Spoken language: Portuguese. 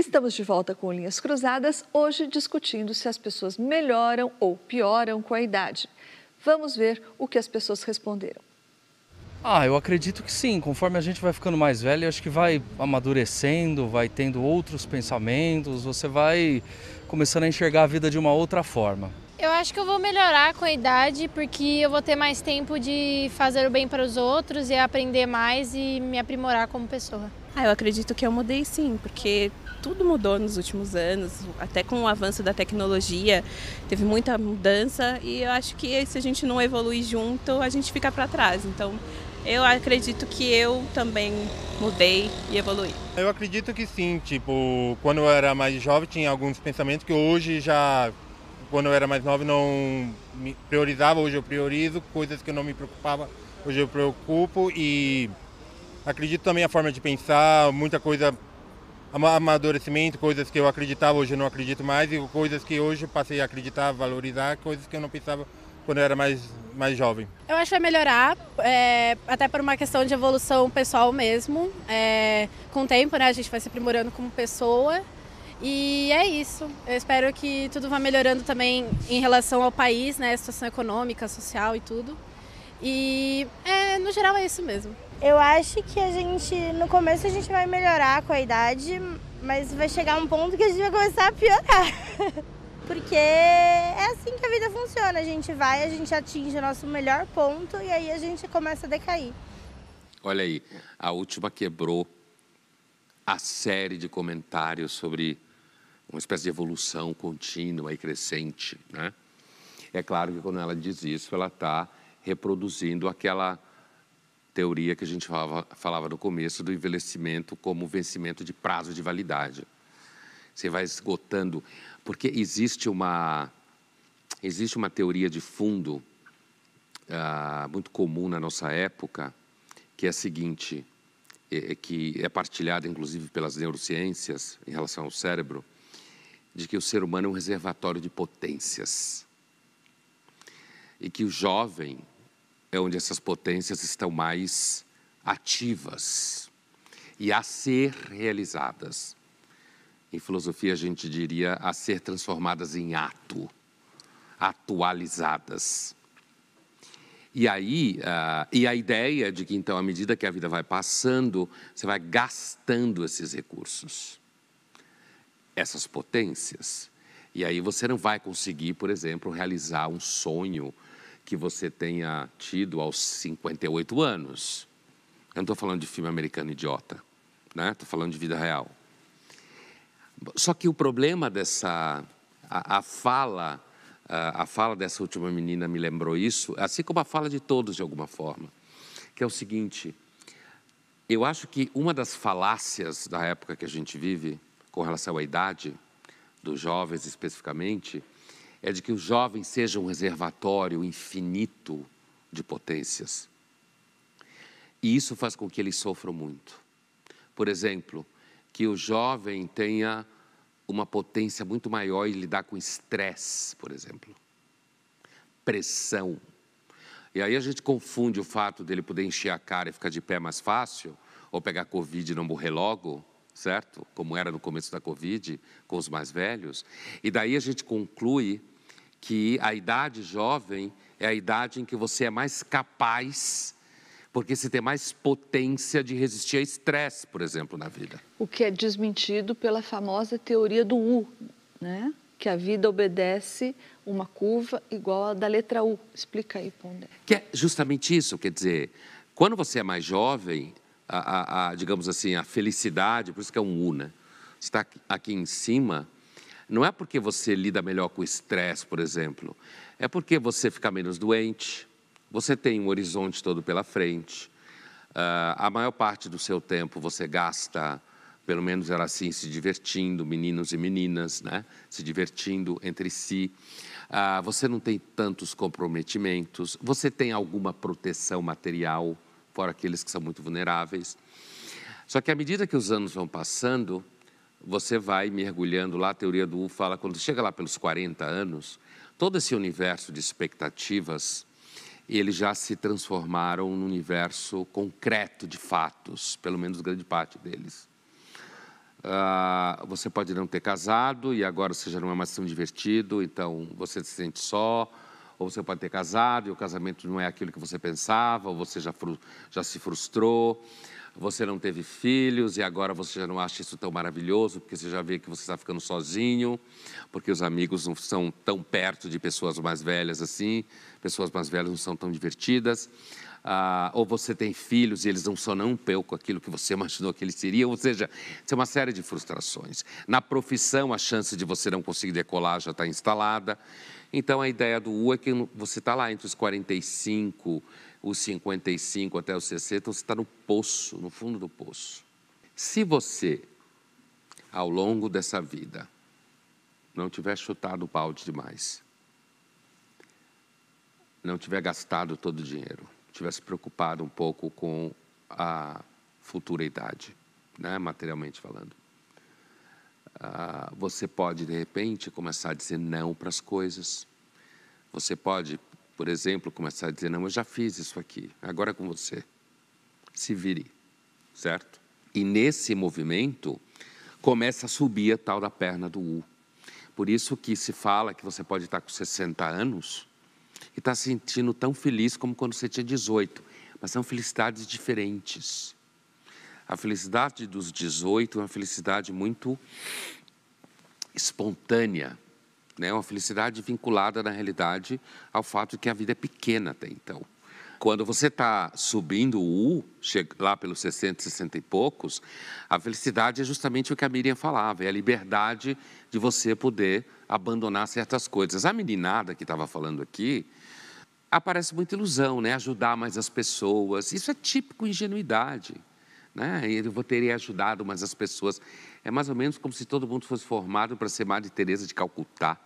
Estamos de volta com Linhas Cruzadas, hoje discutindo se as pessoas melhoram ou pioram com a idade. Vamos ver o que as pessoas responderam. Ah, eu acredito que sim. Conforme a gente vai ficando mais velho, acho que vai amadurecendo, vai tendo outros pensamentos, você vai começando a enxergar a vida de uma outra forma. Eu acho que eu vou melhorar com a idade, porque eu vou ter mais tempo de fazer o bem para os outros e aprender mais e me aprimorar como pessoa. Ah, eu acredito que eu mudei sim, porque tudo mudou nos últimos anos, até com o avanço da tecnologia, teve muita mudança e eu acho que se a gente não evoluir junto, a gente fica para trás. Então, eu acredito que eu também mudei e evolui. Eu acredito que sim, tipo, quando eu era mais jovem tinha alguns pensamentos que hoje já quando eu era mais novo não priorizava, hoje eu priorizo, coisas que eu não me preocupava, hoje eu preocupo e acredito também a forma de pensar, muita coisa amadurecimento, coisas que eu acreditava hoje eu não acredito mais e coisas que hoje eu passei a acreditar, valorizar, coisas que eu não pensava quando eu era mais, mais jovem. Eu acho que vai melhorar, é, até por uma questão de evolução pessoal mesmo. É, com o tempo, né, a gente vai se aprimorando como pessoa. E é isso. Eu espero que tudo vá melhorando também em relação ao país, né? A situação econômica, social e tudo. E é, no geral é isso mesmo. Eu acho que a gente, no começo a gente vai melhorar com a idade, mas vai chegar um ponto que a gente vai começar a piorar. Porque é assim que a vida funciona, a gente vai, a gente atinge o nosso melhor ponto e aí a gente começa a decair. Olha aí, a última quebrou a série de comentários sobre uma espécie de evolução contínua e crescente. Né? É claro que quando ela diz isso, ela está reproduzindo aquela teoria que a gente falava, falava no começo do envelhecimento como vencimento de prazo de validade. Você vai esgotando, porque existe uma existe uma teoria de fundo uh, muito comum na nossa época que é a seguinte, é, é, que é partilhada inclusive pelas neurociências em relação ao cérebro, de que o ser humano é um reservatório de potências e que o jovem é onde essas potências estão mais ativas e a ser realizadas. Em filosofia, a gente diria a ser transformadas em ato, atualizadas. E aí, uh, e a ideia de que, então, à medida que a vida vai passando, você vai gastando esses recursos essas potências. E aí você não vai conseguir, por exemplo, realizar um sonho que você tenha tido aos 58 anos. Eu não estou falando de filme americano idiota, né? Estou falando de vida real. Só que o problema dessa a, a fala a, a fala dessa última menina me lembrou isso, assim como a fala de todos de alguma forma, que é o seguinte: eu acho que uma das falácias da época que a gente vive com relação à idade dos jovens especificamente, é de que o jovem seja um reservatório infinito de potências. E isso faz com que eles sofram muito. Por exemplo, que o jovem tenha uma potência muito maior e lidar com estresse, por exemplo, pressão. E aí a gente confunde o fato dele poder encher a cara e ficar de pé mais fácil, ou pegar Covid e não morrer logo, certo? Como era no começo da Covid, com os mais velhos. E daí a gente conclui que a idade jovem é a idade em que você é mais capaz, porque se tem mais potência de resistir a estresse, por exemplo, na vida. O que é desmentido pela famosa teoria do U, né? Que a vida obedece uma curva igual à da letra U. Explica aí, Ponder. Que é justamente isso, quer dizer, quando você é mais jovem, a, a, a, digamos assim, a felicidade, por isso que é um U, né? Está aqui em cima, não é porque você lida melhor com o estresse, por exemplo, é porque você fica menos doente, você tem um horizonte todo pela frente, uh, a maior parte do seu tempo você gasta, pelo menos era assim, se divertindo, meninos e meninas, né? se divertindo entre si. Ah, você não tem tantos comprometimentos, você tem alguma proteção material fora aqueles que são muito vulneráveis. Só que à medida que os anos vão passando, você vai mergulhando lá. A teoria do U fala quando chega lá pelos 40 anos, todo esse universo de expectativas eles já se transformaram num universo concreto de fatos, pelo menos grande parte deles. Ah, você pode não ter casado e agora você já não é mais tão divertido, então você se sente só ou você pode ter casado e o casamento não é aquilo que você pensava, ou você já, já se frustrou você não teve filhos e agora você já não acha isso tão maravilhoso, porque você já vê que você está ficando sozinho, porque os amigos não são tão perto de pessoas mais velhas assim, pessoas mais velhas não são tão divertidas. Ah, ou você tem filhos e eles não são nem um com aquilo que você imaginou que eles seriam, ou seja, tem é uma série de frustrações. Na profissão, a chance de você não conseguir decolar já está instalada. Então, a ideia do U é que você está lá entre os 45 e os 55 até os 60, você está no poço, no fundo do poço. Se você, ao longo dessa vida, não tiver chutado o balde demais, não tiver gastado todo o dinheiro, tivesse se preocupado um pouco com a futura idade, né, materialmente falando, ah, você pode, de repente, começar a dizer não para as coisas. Você pode por exemplo, começar a dizer: Não, eu já fiz isso aqui, agora é com você. Se vire, certo? E nesse movimento começa a subir a tal da perna do U. Por isso que se fala que você pode estar com 60 anos e estar tá se sentindo tão feliz como quando você tinha 18, mas são felicidades diferentes. A felicidade dos 18 é uma felicidade muito espontânea, né? Uma felicidade vinculada, na realidade, ao fato de que a vida é pequena até então. Quando você está subindo o U, lá pelos 60, 60 e poucos, a felicidade é justamente o que a Miriam falava, é a liberdade de você poder abandonar certas coisas. A meninada que estava falando aqui, aparece muita ilusão, né? ajudar mais as pessoas. Isso é típico ingenuidade. Né? Eu vou ter ajudado mais as pessoas. É mais ou menos como se todo mundo fosse formado para ser Madre Teresa de Calcutá.